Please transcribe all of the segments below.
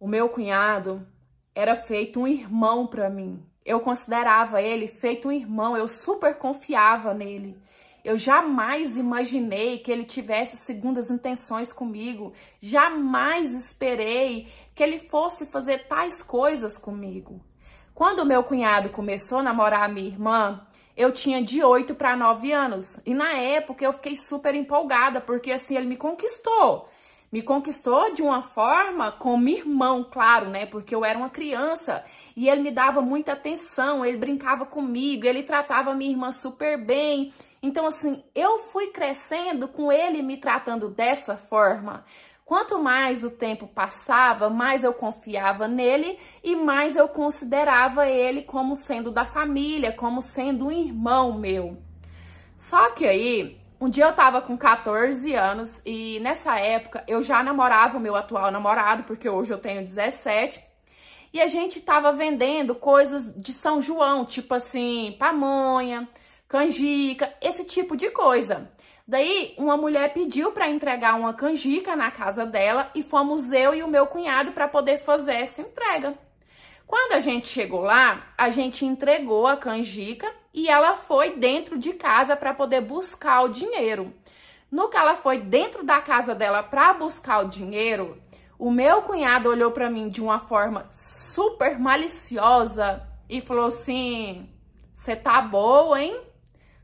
O meu cunhado era feito um irmão para mim. Eu considerava ele feito um irmão, eu super confiava nele. Eu jamais imaginei que ele tivesse segundas intenções comigo. Jamais esperei que ele fosse fazer tais coisas comigo. Quando meu cunhado começou a namorar a minha irmã, eu tinha de 8 para 9 anos. E na época eu fiquei super empolgada, porque assim ele me conquistou me conquistou de uma forma como irmão, claro, né? Porque eu era uma criança e ele me dava muita atenção, ele brincava comigo, ele tratava minha irmã super bem. Então, assim, eu fui crescendo com ele me tratando dessa forma. Quanto mais o tempo passava, mais eu confiava nele e mais eu considerava ele como sendo da família, como sendo um irmão meu. Só que aí um dia eu tava com 14 anos e nessa época eu já namorava o meu atual namorado, porque hoje eu tenho 17. E a gente tava vendendo coisas de São João, tipo assim, pamonha, canjica, esse tipo de coisa. Daí, uma mulher pediu para entregar uma canjica na casa dela e fomos eu e o meu cunhado para poder fazer essa entrega. Quando a gente chegou lá, a gente entregou a canjica e ela foi dentro de casa para poder buscar o dinheiro. No que ela foi dentro da casa dela para buscar o dinheiro, o meu cunhado olhou para mim de uma forma super maliciosa e falou assim: "Você tá boa, hein?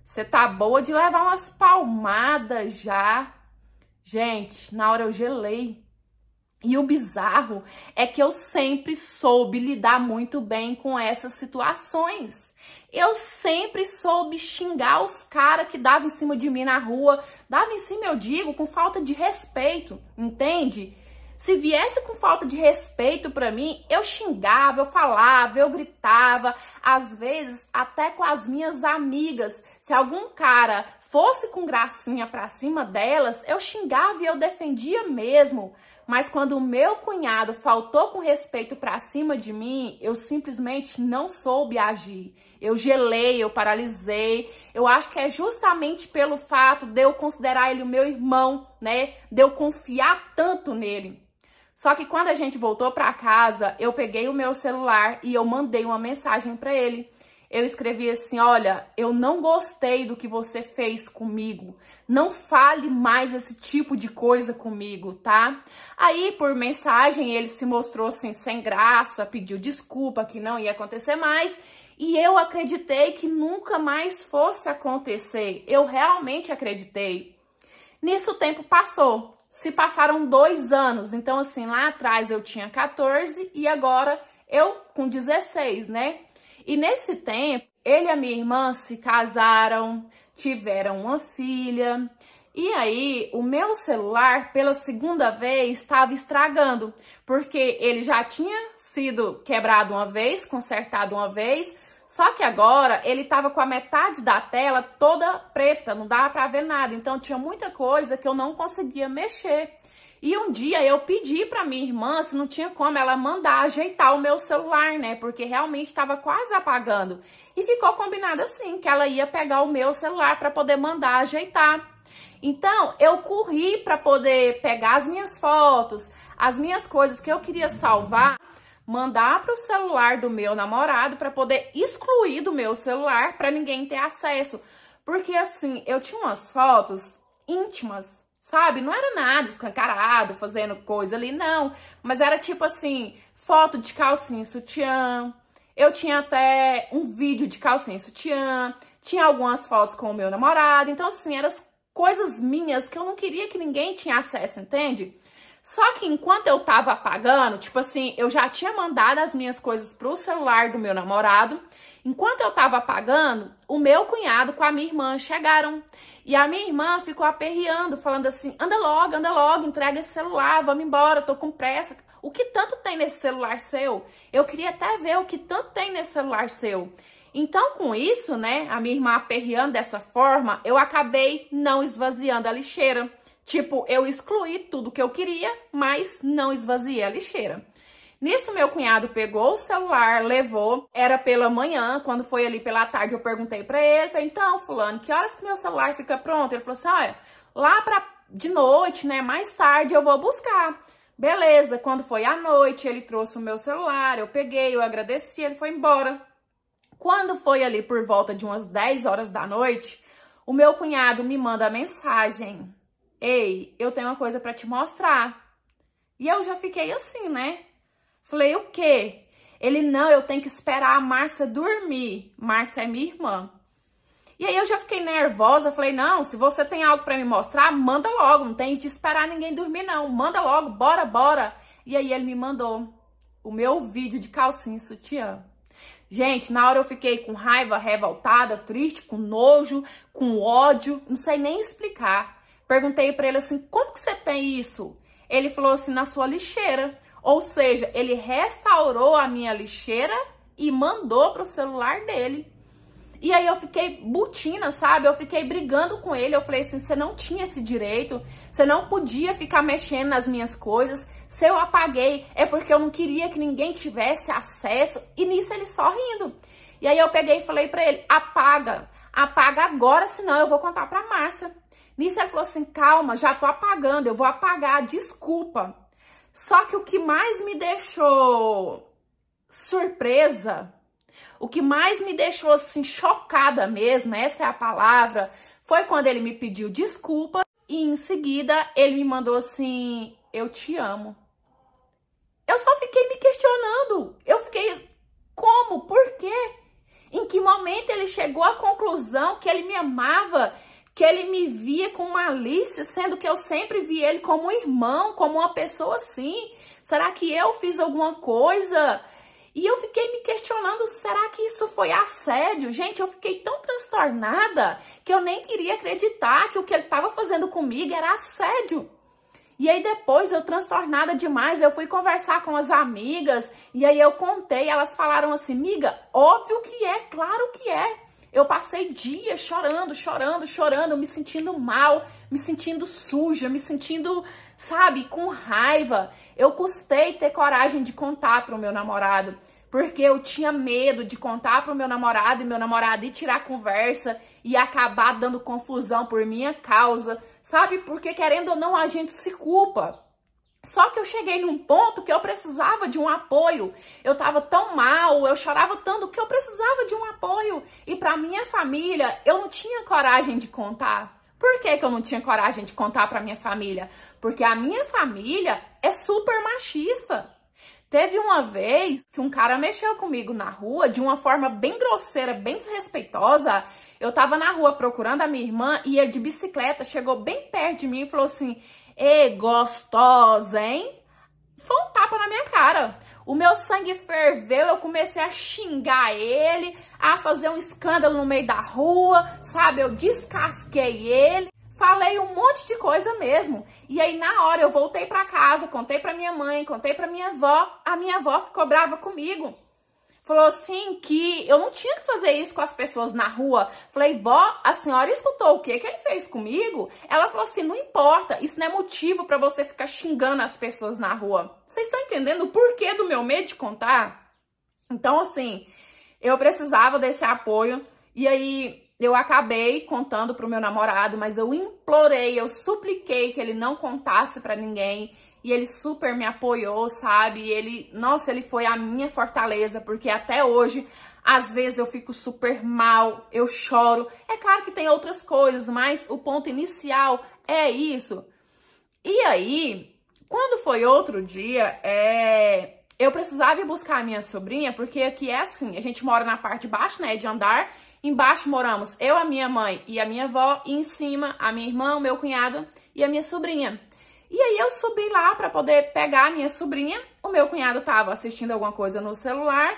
Você tá boa de levar umas palmadas já?" Gente, na hora eu gelei. E o bizarro é que eu sempre soube lidar muito bem com essas situações. Eu sempre soube xingar os caras que davam em cima de mim na rua. Dava em cima, eu digo, com falta de respeito, entende? Se viesse com falta de respeito para mim, eu xingava, eu falava, eu gritava, às vezes até com as minhas amigas. Se algum cara fosse com gracinha pra cima delas, eu xingava e eu defendia mesmo mas quando o meu cunhado faltou com respeito para cima de mim, eu simplesmente não soube agir. Eu gelei, eu paralisei. Eu acho que é justamente pelo fato de eu considerar ele o meu irmão, né? De eu confiar tanto nele. Só que quando a gente voltou para casa, eu peguei o meu celular e eu mandei uma mensagem para ele eu escrevi assim: Olha, eu não gostei do que você fez comigo. Não fale mais esse tipo de coisa comigo, tá? Aí, por mensagem, ele se mostrou assim, sem graça, pediu desculpa que não ia acontecer mais. E eu acreditei que nunca mais fosse acontecer. Eu realmente acreditei. Nisso o tempo passou. Se passaram dois anos. Então, assim, lá atrás eu tinha 14 e agora eu com 16, né? E nesse tempo, ele e a minha irmã se casaram, tiveram uma filha. E aí, o meu celular, pela segunda vez, estava estragando, porque ele já tinha sido quebrado uma vez, consertado uma vez, só que agora ele estava com a metade da tela toda preta, não dava para ver nada. Então tinha muita coisa que eu não conseguia mexer. E um dia eu pedi para minha irmã se não tinha como ela mandar ajeitar o meu celular, né? Porque realmente estava quase apagando. E ficou combinado assim que ela ia pegar o meu celular para poder mandar ajeitar. Então, eu corri para poder pegar as minhas fotos, as minhas coisas que eu queria salvar, mandar para o celular do meu namorado para poder excluir do meu celular para ninguém ter acesso. Porque assim, eu tinha umas fotos íntimas sabe? Não era nada escancarado, fazendo coisa ali, não. Mas era tipo assim, foto de calcinha e sutiã. Eu tinha até um vídeo de calcinha e sutiã. Tinha algumas fotos com o meu namorado. Então, assim, eram coisas minhas que eu não queria que ninguém tinha acesso, entende? Só que enquanto eu tava apagando, tipo assim, eu já tinha mandado as minhas coisas pro celular do meu namorado Enquanto eu tava pagando, o meu cunhado com a minha irmã chegaram. E a minha irmã ficou aperreando, falando assim: anda logo, anda logo, entrega esse celular, vamos embora, tô com pressa. O que tanto tem nesse celular seu? Eu queria até ver o que tanto tem nesse celular seu. Então, com isso, né, a minha irmã aperreando dessa forma, eu acabei não esvaziando a lixeira. Tipo, eu excluí tudo que eu queria, mas não esvaziei a lixeira. Nisso, meu cunhado pegou o celular, levou, era pela manhã, quando foi ali pela tarde, eu perguntei para ele, falei, então, fulano, que horas que meu celular fica pronto? Ele falou assim, olha, lá pra de noite, né, mais tarde eu vou buscar. Beleza, quando foi à noite, ele trouxe o meu celular, eu peguei, eu agradeci, ele foi embora. Quando foi ali por volta de umas 10 horas da noite, o meu cunhado me manda a mensagem: "Ei, eu tenho uma coisa para te mostrar". E eu já fiquei assim, né? Falei, o quê? Ele, não, eu tenho que esperar a Márcia dormir. Márcia é minha irmã. E aí eu já fiquei nervosa, falei, não, se você tem algo para me mostrar, manda logo, não tem de esperar ninguém dormir não, manda logo, bora, bora. E aí ele me mandou o meu vídeo de calcinha e sutiã. Gente, na hora eu fiquei com raiva, revoltada, triste, com nojo, com ódio, não sei nem explicar. Perguntei para ele assim, como que você tem isso? Ele falou assim, na sua lixeira. Ou seja, ele restaurou a minha lixeira e mandou para o celular dele. E aí eu fiquei butina, sabe? Eu fiquei brigando com ele. Eu falei assim: você não tinha esse direito, você não podia ficar mexendo nas minhas coisas. Se eu apaguei, é porque eu não queria que ninguém tivesse acesso. E nisso ele só rindo. E aí eu peguei e falei para ele: apaga, apaga agora, senão eu vou contar pra Márcia. Nisso ele falou assim: calma, já tô apagando, eu vou apagar, desculpa. Só que o que mais me deixou surpresa, o que mais me deixou assim chocada mesmo, essa é a palavra, foi quando ele me pediu desculpa e em seguida ele me mandou assim: "Eu te amo". Eu só fiquei me questionando. Eu fiquei como? Por quê? Em que momento ele chegou à conclusão que ele me amava? que ele me via com malícia, sendo que eu sempre vi ele como um irmão, como uma pessoa assim. Será que eu fiz alguma coisa? E eu fiquei me questionando, será que isso foi assédio? Gente, eu fiquei tão transtornada que eu nem queria acreditar que o que ele estava fazendo comigo era assédio. E aí depois eu transtornada demais, eu fui conversar com as amigas e aí eu contei, elas falaram assim, miga, óbvio que é, claro que é. Eu passei dias chorando, chorando, chorando, me sentindo mal, me sentindo suja, me sentindo, sabe, com raiva. Eu custei ter coragem de contar para o meu namorado, porque eu tinha medo de contar para o meu namorado e meu namorado ir tirar a conversa e acabar dando confusão por minha causa, sabe? Porque querendo ou não, a gente se culpa. Só que eu cheguei num ponto que eu precisava de um apoio. Eu tava tão mal, eu chorava tanto que eu precisava de um apoio. E para minha família, eu não tinha coragem de contar. Por que, que eu não tinha coragem de contar para minha família? Porque a minha família é super machista. Teve uma vez que um cara mexeu comigo na rua de uma forma bem grosseira, bem desrespeitosa. Eu tava na rua procurando a minha irmã e ia de bicicleta chegou bem perto de mim e falou assim: e gostosa, hein? Foi um tapa na minha cara. O meu sangue ferveu, eu comecei a xingar ele, a fazer um escândalo no meio da rua, sabe? Eu descasquei ele, falei um monte de coisa mesmo. E aí na hora eu voltei para casa, contei para minha mãe, contei para minha avó, a minha avó ficou brava comigo falou assim que eu não tinha que fazer isso com as pessoas na rua. Falei, vó, a senhora escutou o que que ele fez comigo? Ela falou assim, não importa, isso não é motivo para você ficar xingando as pessoas na rua. Vocês estão entendendo o porquê do meu medo de contar? Então, assim, eu precisava desse apoio. E aí, eu acabei contando pro meu namorado, mas eu implorei, eu supliquei que ele não contasse para ninguém. E ele super me apoiou, sabe? E ele, nossa, ele foi a minha fortaleza, porque até hoje, às vezes eu fico super mal, eu choro. É claro que tem outras coisas, mas o ponto inicial é isso. E aí, quando foi outro dia, é, eu precisava ir buscar a minha sobrinha, porque aqui é assim, a gente mora na parte de baixo, né, de andar, Embaixo moramos eu, a minha mãe e a minha avó, e em cima a minha irmã, o meu cunhado e a minha sobrinha. E aí eu subi lá para poder pegar a minha sobrinha. O meu cunhado estava assistindo alguma coisa no celular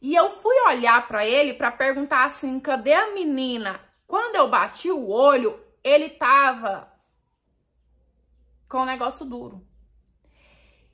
e eu fui olhar para ele para perguntar assim: "Cadê a menina?". Quando eu bati o olho, ele tava com um negócio duro.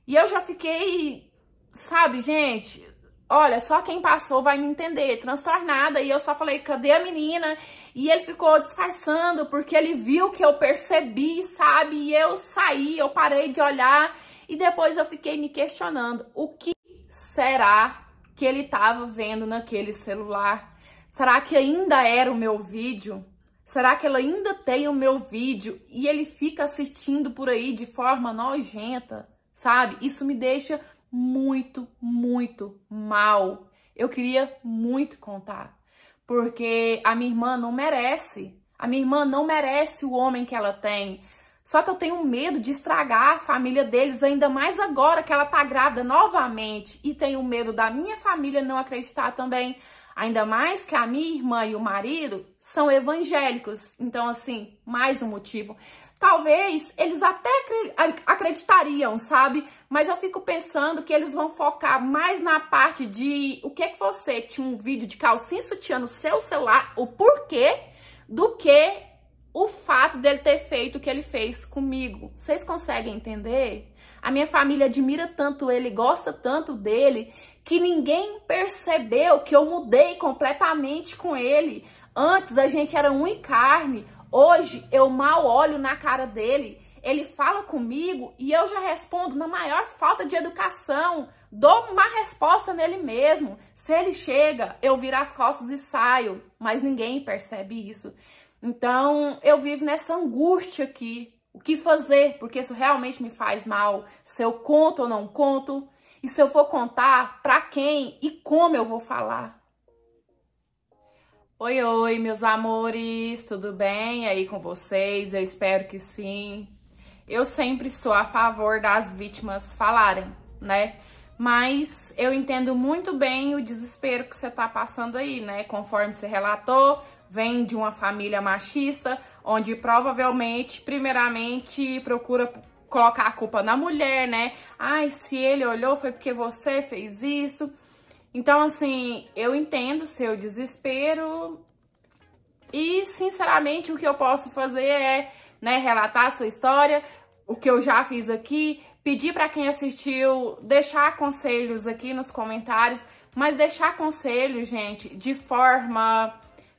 E eu já fiquei, sabe, gente, olha, só quem passou vai me entender, transtornada. E eu só falei, cadê a menina? E ele ficou disfarçando, porque ele viu que eu percebi, sabe? E eu saí, eu parei de olhar. E depois eu fiquei me questionando, o que será que ele estava vendo naquele celular? Será que ainda era o meu vídeo? Será que ela ainda tem o meu vídeo e ele fica assistindo por aí de forma nojenta, sabe? Isso me deixa muito, muito mal. Eu queria muito contar, porque a minha irmã não merece. A minha irmã não merece o homem que ela tem. Só que eu tenho medo de estragar a família deles ainda mais agora que ela tá grávida novamente e tenho medo da minha família não acreditar também. Ainda mais que a minha irmã e o marido são evangélicos. Então, assim, mais um motivo. Talvez eles até acreditariam, sabe? Mas eu fico pensando que eles vão focar mais na parte de o que que você tinha um vídeo de calcinha sutiã no seu celular, o porquê, do que o fato dele ter feito o que ele fez comigo. Vocês conseguem entender? A minha família admira tanto ele, gosta tanto dele, que ninguém percebeu que eu mudei completamente com ele. Antes a gente era um e carne, hoje eu mal olho na cara dele. Ele fala comigo e eu já respondo na maior falta de educação. Dou uma resposta nele mesmo. Se ele chega, eu viro as costas e saio. Mas ninguém percebe isso. Então, eu vivo nessa angústia aqui o que fazer, porque isso realmente me faz mal, se eu conto ou não conto, e se eu vou contar, para quem e como eu vou falar. Oi, oi, meus amores, tudo bem aí com vocês? Eu espero que sim. Eu sempre sou a favor das vítimas falarem, né? Mas eu entendo muito bem o desespero que você tá passando aí, né? Conforme você relatou, vem de uma família machista, onde provavelmente, primeiramente, procura colocar a culpa na mulher, né? Ai, se ele olhou foi porque você fez isso. Então, assim, eu entendo seu desespero e, sinceramente, o que eu posso fazer é, né, relatar a sua história, o que eu já fiz aqui, pedir para quem assistiu deixar conselhos aqui nos comentários, mas deixar conselhos, gente, de forma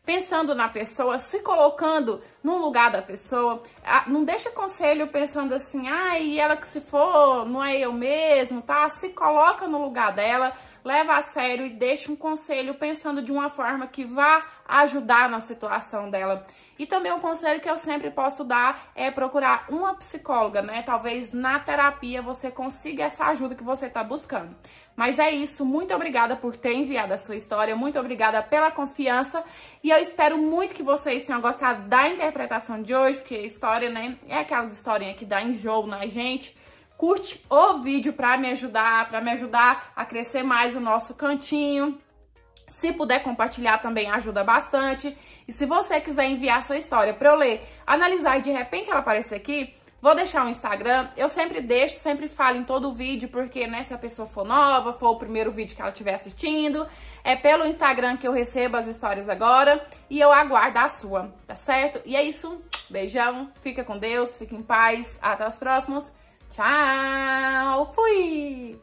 pensando na pessoa, se colocando no lugar da pessoa. Ah, não deixa conselho pensando assim, ah, e ela que se for, não é eu mesmo, tá? Se coloca no lugar dela, leva a sério e deixa um conselho pensando de uma forma que vá ajudar na situação dela. E também um conselho que eu sempre posso dar é procurar uma psicóloga, né? Talvez na terapia você consiga essa ajuda que você está buscando. Mas é isso, muito obrigada por ter enviado a sua história, muito obrigada pela confiança e eu espero muito que vocês tenham gostado da interpretação de hoje, porque a história, né, é aquelas historinhas que dá enjoo na gente curte o vídeo para me ajudar, para me ajudar a crescer mais o nosso cantinho. Se puder compartilhar também ajuda bastante. E se você quiser enviar sua história para eu ler, analisar e de repente ela aparecer aqui, vou deixar o um Instagram. Eu sempre deixo, sempre falo em todo o vídeo, porque né, se a pessoa for nova, for o primeiro vídeo que ela estiver assistindo, é pelo Instagram que eu recebo as histórias agora e eu aguardo a sua, tá certo? E é isso. Beijão, fica com Deus, fica em paz. Até os próximos. Tchau, fui!